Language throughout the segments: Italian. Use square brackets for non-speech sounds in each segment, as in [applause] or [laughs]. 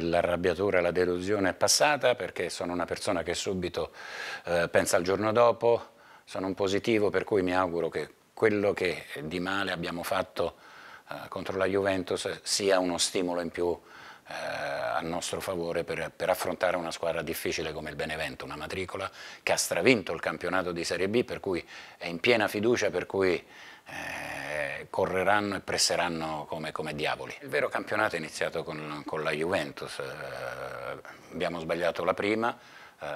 L'arrabbiatura, e la delusione è passata perché sono una persona che subito eh, pensa al giorno dopo, sono un positivo per cui mi auguro che quello che di male abbiamo fatto eh, contro la Juventus sia uno stimolo in più eh, a nostro favore per, per, affrontare una squadra difficile come il Benevento, una matricola che ha stravinto il campionato di Serie B per cui è in piena fiducia, per cui eh, correranno e presseranno come, come, diavoli. Il vero campionato è iniziato con, con la Juventus, eh, abbiamo sbagliato la prima, eh,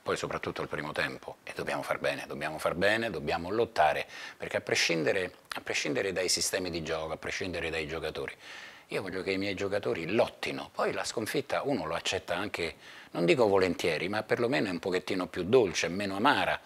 poi soprattutto il primo tempo e dobbiamo far bene, dobbiamo far bene, dobbiamo lottare, perché a prescindere, a prescindere dai sistemi di gioco, a prescindere dai giocatori, io voglio che i miei giocatori lottino, poi la sconfitta uno lo accetta anche, non dico volentieri, ma perlomeno è un pochettino più dolce, meno amara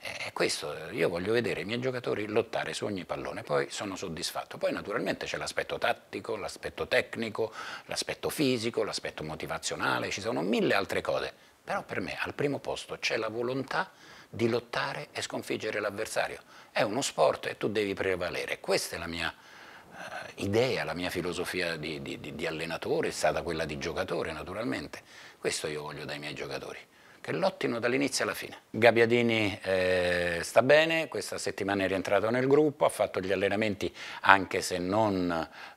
eh, è questo, io voglio vedere i miei giocatori lottare su ogni pallone, poi sono soddisfatto. Poi naturalmente c'è l'aspetto tattico, l'aspetto tecnico, l'aspetto fisico, l'aspetto motivazionale, ci sono mille altre cose, però per me al primo posto c'è la volontà di lottare e sconfiggere l'avversario. È uno sport e tu devi prevalere, questa è la mia uh, idea, la mia filosofia di, di, di allenatore, è stata quella di giocatore naturalmente, questo io voglio dai miei giocatori che lottino dall'inizio alla fine. Gabbiadini eh, sta bene, questa settimana è rientrato nel gruppo, ha fatto gli allenamenti anche se non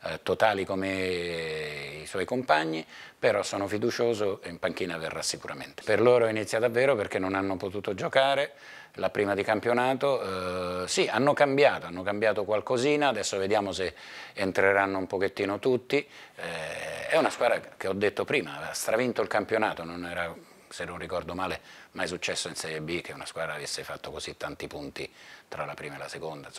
eh, totali come eh, i suoi compagni, però sono fiducioso e in panchina verrà sicuramente. Per loro inizia davvero perché non hanno potuto giocare, la prima di campionato, eh, sì hanno cambiato, hanno cambiato qualcosina, adesso vediamo se entreranno un pochettino tutti, eh, è una squadra che ho detto prima, ha stravinto il campionato, non era se non ricordo male, mai successo in Serie B che una squadra avesse fatto così tanti punti tra la prima e la seconda.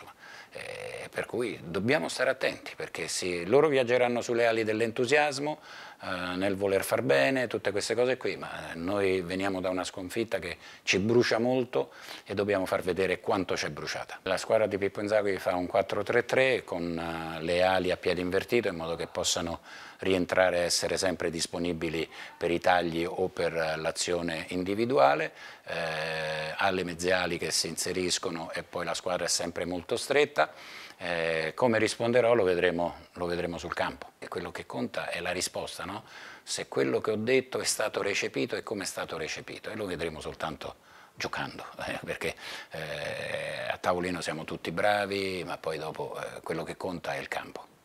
Eh, per cui dobbiamo stare attenti perché sì, loro viaggeranno sulle ali dell'entusiasmo, eh, nel voler far bene, tutte queste cose qui, ma noi veniamo da una sconfitta che ci brucia molto e dobbiamo far vedere quanto c'è bruciata. La squadra di Pippo Inzaghi fa un 4-3-3 con eh, le ali a piede invertito in modo che possano rientrare e essere sempre disponibili per i tagli o per eh, l'azione individuale, eh, alle mezziali che si inseriscono e poi la squadra è sempre molto stretta. Eh, come risponderò lo vedremo, lo vedremo sul campo e quello che conta è la risposta, no? se quello che ho detto è stato recepito e come è stato recepito e lo vedremo soltanto giocando, [laughs] eh, perché eh, a tavolino siamo tutti bravi, ma poi dopo eh, quello che conta è il campo.